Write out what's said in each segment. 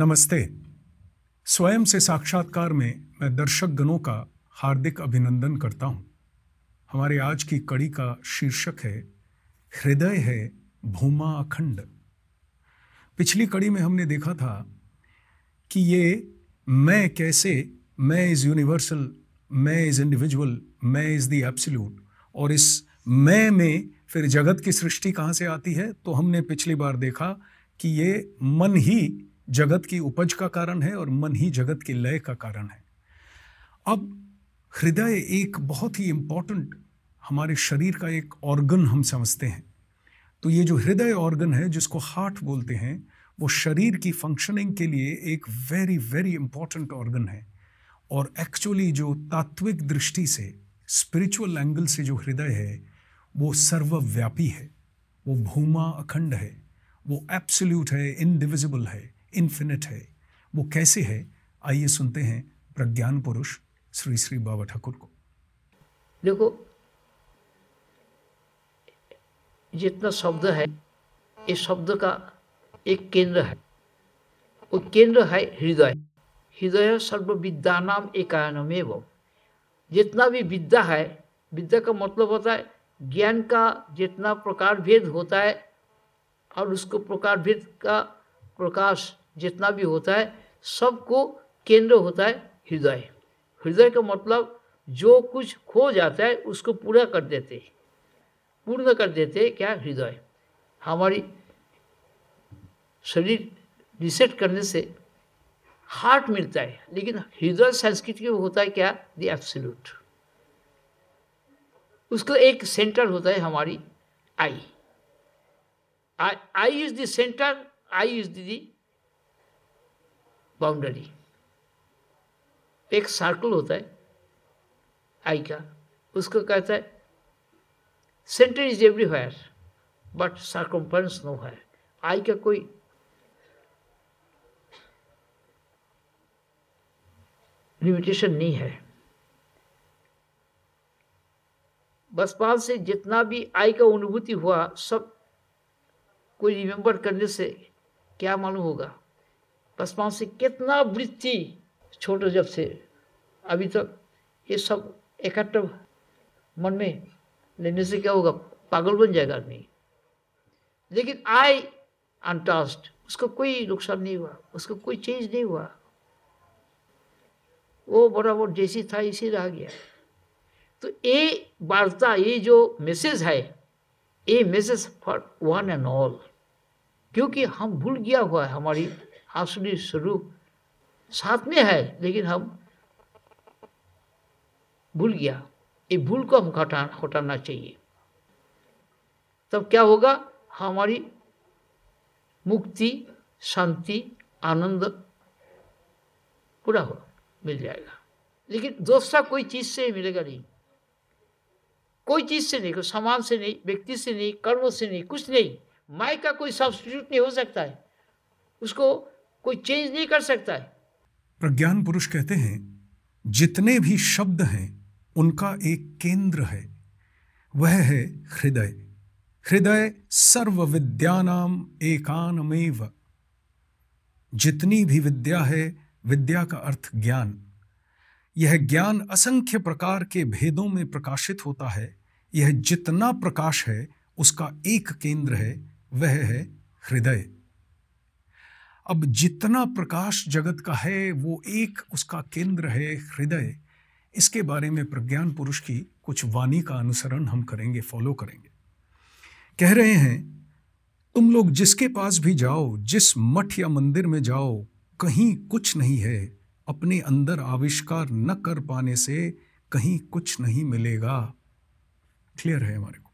नमस्ते स्वयं से साक्षात्कार में मैं दर्शक गणों का हार्दिक अभिनंदन करता हूं। हमारे आज की कड़ी का शीर्षक है हृदय है भूमा अखंड पिछली कड़ी में हमने देखा था कि ये मैं कैसे मैं इज़ यूनिवर्सल मैं इज़ इंडिविजुअल मैं इज़ दी एब्सल्यूट और इस मैं में फिर जगत की सृष्टि कहाँ से आती है तो हमने पिछली बार देखा कि ये मन ही जगत की उपज का कारण है और मन ही जगत के लय का कारण है अब हृदय एक बहुत ही इम्पॉर्टेंट हमारे शरीर का एक ऑर्गन हम समझते हैं तो ये जो हृदय ऑर्गन है जिसको हार्ट बोलते हैं वो शरीर की फंक्शनिंग के लिए एक वेरी वेरी इम्पॉर्टेंट ऑर्गन है और एक्चुअली जो तात्विक दृष्टि से स्पिरिचुअल एंगल से जो हृदय है वो सर्वव्यापी है वो भूमा अखंड है वो एब्सोल्यूट है इनडिविजिबल है इन्फिनिट है वो कैसे है आइए सुनते हैं प्रज्ञान पुरुष श्री श्री बाबा ठाकुर को देखो जितना शब्द है ये शब्द का एक केंद्र है वो केंद्र है हृदय हृदय सर्वविद्या नाम एकायनमेव जितना भी विद्या है विद्या का मतलब होता है ज्ञान का जितना प्रकार भेद होता है और उसको प्रकार भेद का प्रकाश जितना भी होता है सबको केंद्र होता है हृदय हृदय का मतलब जो कुछ खो जाता है उसको पूरा कर देते पूर्ण कर देते क्या हृदय हमारी शरीर रिसेट करने से हार्ट मिलता है लेकिन हृदय संस्कृत में होता है क्या द एब्सोल्यूट उसका एक सेंटर होता है हमारी I I is the centre I is the boundary एक सर्कल होता है आई का उसको कहता है centre is everywhere but circumference no है आई का कोई लिमिटेशन नहीं है बसपाल से जितना भी आई का अनुभूति हुआ सब कोई रिमेंबर करने से क्या मालूम होगा कसमान से कितना वृत्ति छोटे जब से अभी तक ये सब इकट्ठा मन में लेने से क्या होगा पागल बन जाएगा आदमी लेकिन आई अनटास्ट उसको कोई नुकसान नहीं हुआ उसको कोई चेंज नहीं हुआ वो बराबर जैसी था इसी रह गया तो ये वार्ता ये जो मैसेज है ये message for one and all क्योंकि हम भूल गया हुआ है हमारी आसुरी स्वरूप साथ में है लेकिन हम भूल गया ये भूल को हम हटा हटाना चाहिए तब क्या होगा हमारी मुक्ति शांति आनंद पूरा हो मिल जाएगा लेकिन दूसरा कोई चीज़ से मिलेगा नहीं कोई चीज़ से नहीं कोई सामान से नहीं व्यक्ति से नहीं कर्म से नहीं कुछ नहीं माय का कोई सब्सिट्यूट नहीं हो सकता है उसको कोई चेंज नहीं कर सकता है प्रज्ञान पुरुष कहते हैं जितने भी शब्द हैं उनका एक केंद्र है वह है हृदय हृदय सर्व विद्यानाम एकानमेव जितनी भी विद्या है विद्या का अर्थ ज्ञान यह ज्ञान असंख्य प्रकार के भेदों में प्रकाशित होता है यह जितना प्रकाश है उसका एक केंद्र है वह है हृदय अब जितना प्रकाश जगत का है वो एक उसका केंद्र है हृदय इसके बारे में प्रज्ञान पुरुष की कुछ वाणी का अनुसरण हम करेंगे फॉलो करेंगे कह रहे हैं तुम लोग जिसके पास भी जाओ जिस मठ या मंदिर में जाओ कहीं कुछ नहीं है अपने अंदर आविष्कार न कर पाने से कहीं कुछ नहीं मिलेगा क्लियर है हमारे को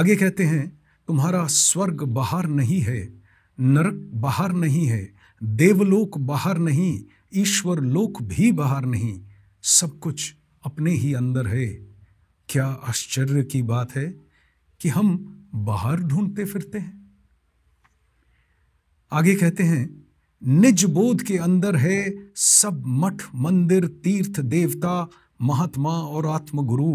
आगे कहते हैं तुम्हारा स्वर्ग बाहर नहीं है नरक बाहर नहीं है देवलोक बाहर नहीं ईश्वर लोक भी बाहर नहीं सब कुछ अपने ही अंदर है क्या आश्चर्य की बात है कि हम बाहर ढूंढते फिरते हैं आगे कहते हैं निज बोध के अंदर है सब मठ मंदिर तीर्थ देवता महात्मा और आत्मगुरु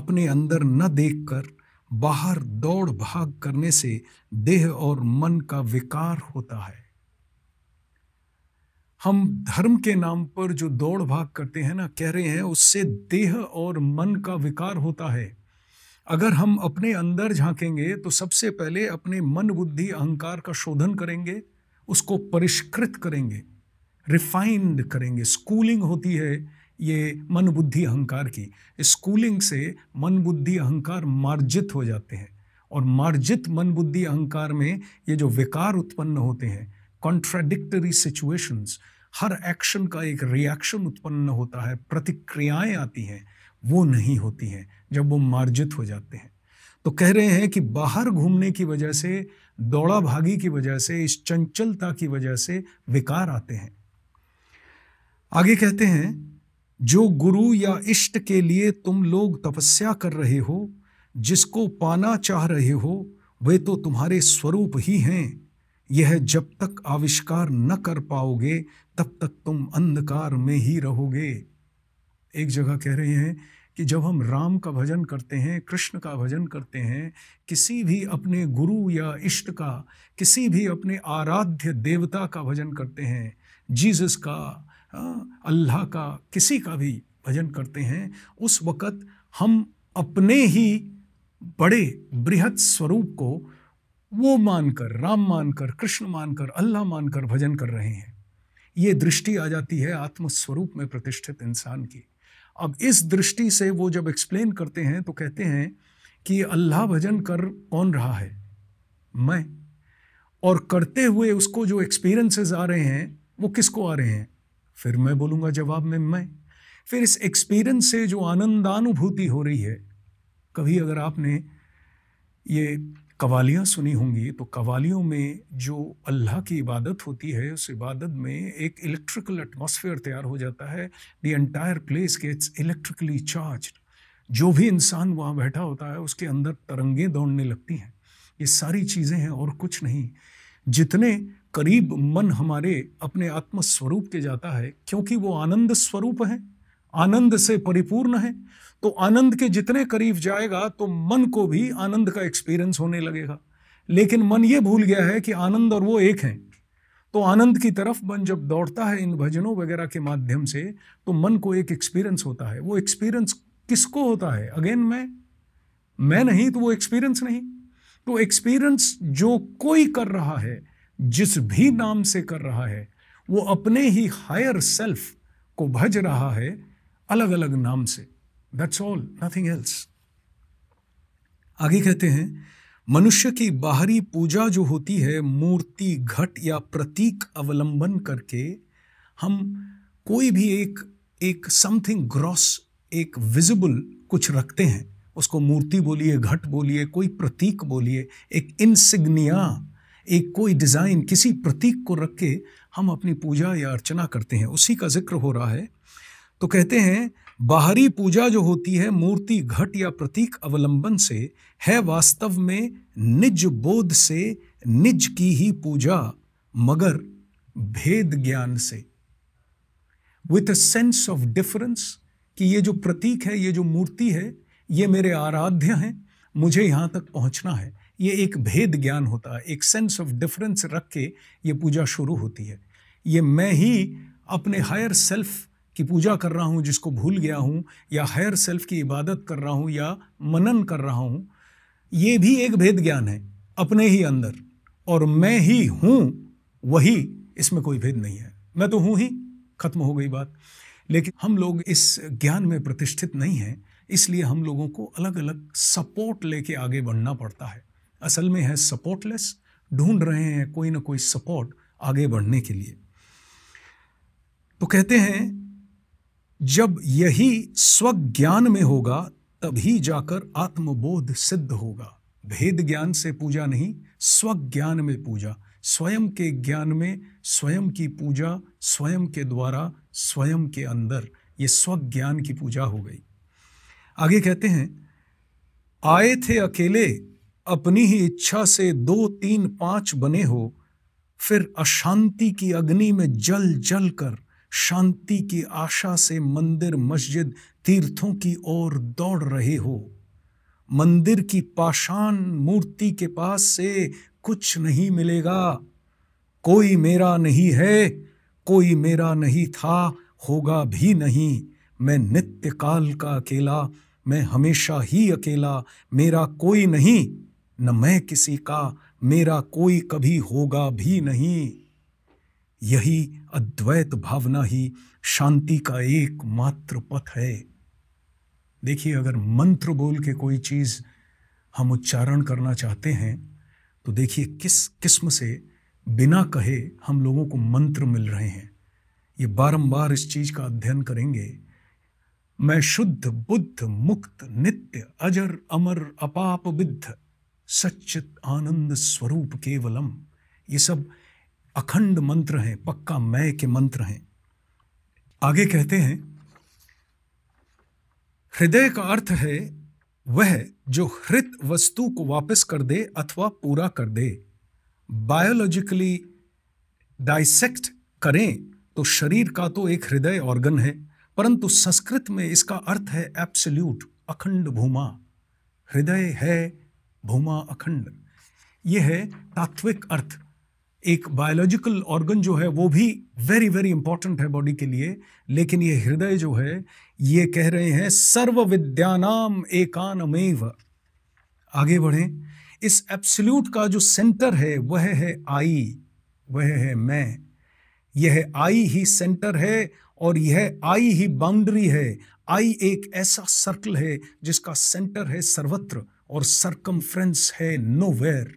अपने अंदर न देखकर बाहर दौड़ भाग करने से देह और मन का विकार होता है हम धर्म के नाम पर जो दौड़ भाग करते हैं ना कह रहे हैं उससे देह और मन का विकार होता है अगर हम अपने अंदर झांकेंगे तो सबसे पहले अपने मन बुद्धि अहंकार का शोधन करेंगे उसको परिष्कृत करेंगे रिफाइंड करेंगे स्कूलिंग होती है ये मन बुद्धि अहंकार की स्कूलिंग से मन बुद्धि अहंकार मार्जित हो जाते हैं और मार्जित मन बुद्धि अहंकार में ये जो विकार उत्पन्न होते हैं कॉन्ट्राडिक्टरी सिचुएशंस हर एक्शन का एक रिएक्शन उत्पन्न होता है प्रतिक्रियाएं आती हैं वो नहीं होती हैं जब वो मार्जित हो जाते हैं तो कह रहे हैं कि बाहर घूमने की वजह से दौड़ा भागी की वजह से इस चंचलता की वजह से विकार आते हैं आगे कहते हैं जो गुरु या इष्ट के लिए तुम लोग तपस्या कर रहे हो जिसको पाना चाह रहे हो वे तो तुम्हारे स्वरूप ही हैं यह जब तक आविष्कार न कर पाओगे तब तक तुम अंधकार में ही रहोगे एक जगह कह रहे हैं कि जब हम राम का भजन करते हैं कृष्ण का भजन करते हैं किसी भी अपने गुरु या इष्ट का किसी भी अपने आराध्य देवता का भजन करते हैं जीसस का हाँ, अल्लाह का किसी का भी भजन करते हैं उस वक़्त हम अपने ही बड़े बृहद स्वरूप को वो मानकर राम मानकर कृष्ण मानकर अल्लाह मानकर भजन कर रहे हैं ये दृष्टि आ जाती है आत्मस्वरूप में प्रतिष्ठित इंसान की अब इस दृष्टि से वो जब एक्सप्लेन करते हैं तो कहते हैं कि अल्लाह भजन कर कौन रहा है मैं और करते हुए उसको जो एक्सपीरियंसेस आ रहे हैं वो किसको आ रहे हैं फिर मैं बोलूँगा जवाब में मैं फिर इस एक्सपीरियंस से जो आनंदानुभूति हो रही है कभी अगर आपने ये कवालियाँ सुनी होंगी तो कवालियों में जो अल्लाह की इबादत होती है उस इबादत में एक इलेक्ट्रिकल एटमॉस्फेयर तैयार हो जाता है the entire place gets electrically charge जो भी इंसान वहाँ बैठा होता है उसके अंदर तरंगें दौड़ने लगती हैं ये सारी चीज़ें हैं और कुछ नहीं जितने करीब मन हमारे अपने आत्म स्वरूप के जाता है क्योंकि वो आनंद स्वरूप है आनंद से परिपूर्ण है तो आनंद के जितने करीब जाएगा तो मन को भी आनंद का एक्सपीरियंस होने लगेगा लेकिन मन ये भूल गया है कि आनंद और वो एक हैं तो आनंद की तरफ मन जब दौड़ता है इन भजनों वगैरह के माध्यम से तो मन को एक एक्सपीरियंस होता है वो एक्सपीरियंस किसको होता है अगेन मैं मैं नहीं तो वो एक्सपीरियंस नहीं तो एक्सपीरियंस जो कोई कर रहा है जिस भी नाम से कर रहा है वो अपने ही हायर सेल्फ को भज रहा है अलग अलग नाम से दैट्स ऑल नथिंग एल्स आगे कहते हैं मनुष्य की बाहरी पूजा जो होती है मूर्ति घट या प्रतीक अवलंबन करके हम कोई भी एक एक समथिंग ग्रॉस एक विजिबल कुछ रखते हैं उसको मूर्ति बोलिए घट बोलिए कोई प्रतीक बोलिए एक इनसिग्निया एक कोई डिज़ाइन किसी प्रतीक को रख के हम अपनी पूजा या अर्चना करते हैं उसी का जिक्र हो रहा है तो कहते हैं बाहरी पूजा जो होती है मूर्ति घट या प्रतीक अवलंबन से है वास्तव में निज बोध से निज की ही पूजा मगर भेद ज्ञान से with a sense of difference कि ये जो प्रतीक है ये जो मूर्ति है ये मेरे आराध्य हैं मुझे यहाँ तक पहुँचना है ये एक भेद ज्ञान होता है एक सेंस ऑफ डिफरेंस रख के ये पूजा शुरू होती है ये मैं ही अपने हायर सेल्फ की पूजा कर रहा हूँ जिसको भूल गया हूँ या हायर सेल्फ की इबादत कर रहा हूँ या मनन कर रहा हूँ ये भी एक भेद ज्ञान है अपने ही अंदर और मैं ही हूँ वही इसमें कोई भेद नहीं है मैं तो हूँ ही खत्म हो गई बात लेकिन हम लोग इस ज्ञान में प्रतिष्ठित नहीं हैं इसलिए हम लोगों को अलग अलग सपोर्ट लेके आगे बढ़ना पड़ता है असल में है सपोर्टलेस ढूंढ रहे हैं कोई ना कोई सपोर्ट आगे बढ़ने के लिए तो कहते हैं जब यही स्वज्ञान में होगा तभी जाकर आत्मबोध सिद्ध होगा भेद ज्ञान से पूजा नहीं स्वज्ञान में पूजा स्वयं के ज्ञान में स्वयं की पूजा स्वयं के द्वारा स्वयं के अंदर ये स्वज्ञान की पूजा हो गई आगे कहते हैं आए थे अकेले अपनी ही इच्छा से दो तीन पांच बने हो फिर अशांति की अग्नि में जल जल कर शांति की आशा से मंदिर मस्जिद तीर्थों की ओर दौड़ रहे हो मंदिर की पाषाण मूर्ति के पास से कुछ नहीं मिलेगा कोई मेरा नहीं है कोई मेरा नहीं था होगा भी नहीं मैं नित्य काल का अकेला मैं हमेशा ही अकेला मेरा कोई नहीं न मैं किसी का मेरा कोई कभी होगा भी नहीं यही अद्वैत भावना ही शांति का एकमात्र पथ है देखिए अगर मंत्र बोल के कोई चीज़ हम उच्चारण करना चाहते हैं तो देखिए किस किस्म से बिना कहे हम लोगों को मंत्र मिल रहे हैं ये बारंबार इस चीज़ का अध्ययन करेंगे मैं शुद्ध बुद्ध मुक्त नित्य अजर अमर अपाप विद्ध सच्चित आनंद स्वरूप केवलम ये सब अखंड मंत्र हैं पक्का मैं के मंत्र हैं आगे कहते हैं हृदय का अर्थ है वह जो हृत वस्तु को वापस कर दे अथवा पूरा कर दे बायोलॉजिकली डाइसेक्ट करें तो शरीर का तो एक हृदय ऑर्गन है परंतु संस्कृत में इसका अर्थ है एब्सल्यूट अखंड भूमा हृदय है भूमा अखंड ये है तात्विक अर्थ एक बायोलॉजिकल ऑर्गन जो है वो भी वेरी वेरी इंपॉर्टेंट है बॉडी के लिए लेकिन ये हृदय जो है ये कह रहे हैं सर्व विद्यानाम एकानमेव आगे बढ़ें इस एब्सल्यूट का जो सेंटर है वह है आई वह है मैं यह आई ही सेंटर है और यह आई ही बाउंड्री है आई एक ऐसा सर्कल है जिसका सेंटर है सर्वत्र और सरकमफ्रेंस है नो वेयर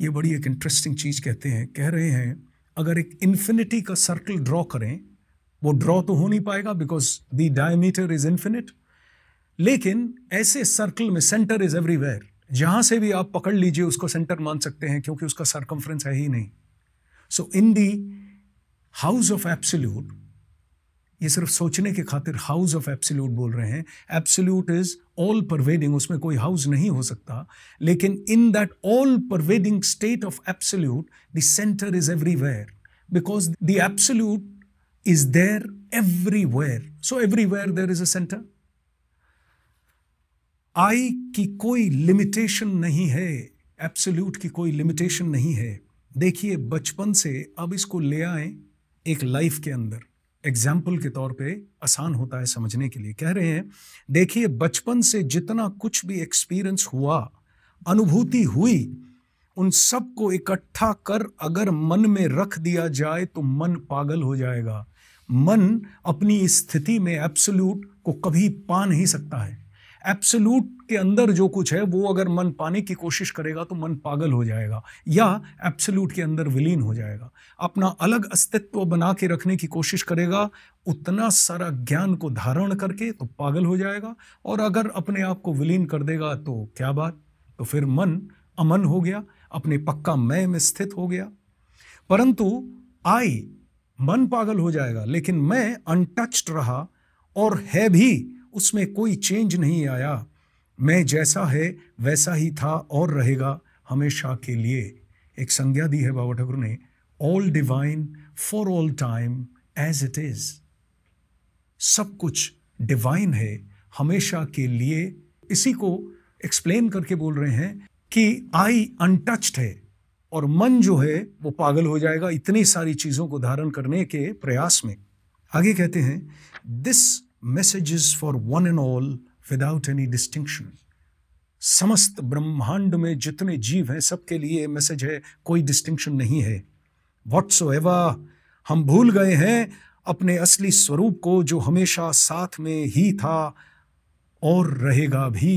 ये बड़ी एक इंटरेस्टिंग चीज़ कहते हैं कह रहे हैं अगर एक इन्फिनिटी का सर्कल ड्रॉ करें वो ड्रॉ तो हो नहीं पाएगा because the diameter is infinite लेकिन ऐसे सर्कल में सेंटर इज एवरीवेयर जहां से भी आप पकड़ लीजिए उसको सेंटर मान सकते हैं क्योंकि उसका सरकमफ्रेंस है ही नहीं so in the house of absolute ये सिर्फ सोचने के खातिर हाउस ऑफ एब्सोल्यूट बोल रहे हैं एब्सोल्यूट इज ऑल परवेडिंग उसमें कोई हाउस नहीं हो सकता लेकिन in that all pervading state of absolute the centre is everywhere because the absolute is there everywhere so everywhere there is a centre I की कोई लिमिटेशन नहीं है एब्सोल्यूट की कोई लिमिटेशन नहीं है देखिए बचपन से अब इसको ले आए एक लाइफ के अंदर एग्जाम्पल के तौर पे आसान होता है समझने के लिए कह रहे हैं देखिए बचपन से जितना कुछ भी एक्सपीरियंस हुआ अनुभूति हुई उन सब को इकट्ठा कर अगर मन में रख दिया जाए तो मन पागल हो जाएगा मन अपनी स्थिति में एब्सोल्यूट को कभी पा नहीं सकता है एब्सोलूट के अंदर जो कुछ है वो अगर मन पाने की कोशिश करेगा तो मन पागल हो जाएगा या एब्सोलूट के अंदर विलीन हो जाएगा अपना अलग अस्तित्व बना के रखने की कोशिश करेगा उतना सारा ज्ञान को धारण करके तो पागल हो जाएगा और अगर अपने आप को विलीन कर देगा तो क्या बात तो फिर मन अमन हो गया अपने पक्का मय में स्थित हो गया परंतु आई मन पागल हो जाएगा लेकिन मैं अनटच्ड रहा और है भी उसमें कोई चेंज नहीं आया मैं जैसा है वैसा ही था और रहेगा हमेशा के लिए एक संज्ञा दी है बाबा ठाकुर ने all divine for all time as it is सब कुछ डिवाइन है हमेशा के लिए इसी को एक्सप्लेन करके बोल रहे हैं कि आई अनटच्ड है और मन जो है वो पागल हो जाएगा इतनी सारी चीज़ों को धारण करने के प्रयास में आगे कहते हैं this messages for one and all without any distinction समस्त ब्रह्मांड में जितने जीव हैं सबके लिए मैसेज है कोई डिस्टिंक्शन नहीं है वट्स हम भूल गए हैं अपने असली स्वरूप को जो हमेशा साथ में ही था और रहेगा भी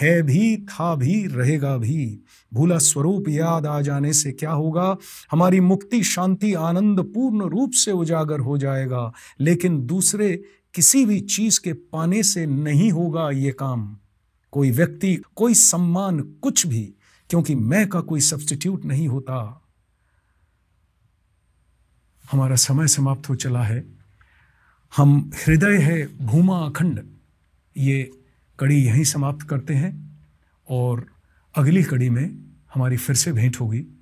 है भी था भी रहेगा भी भूला स्वरूप याद आ जाने से क्या होगा हमारी मुक्ति शांति आनंद पूर्ण रूप से उजागर हो जाएगा लेकिन दूसरे किसी भी चीज के पाने से नहीं होगा ये काम कोई व्यक्ति कोई सम्मान कुछ भी क्योंकि मैं का कोई सब्स्टिट्यूट नहीं होता हमारा समय समाप्त हो चला है हम हृदय है भूमा अखंड ये कड़ी यहीं समाप्त करते हैं और अगली कड़ी में हमारी फिर से भेंट होगी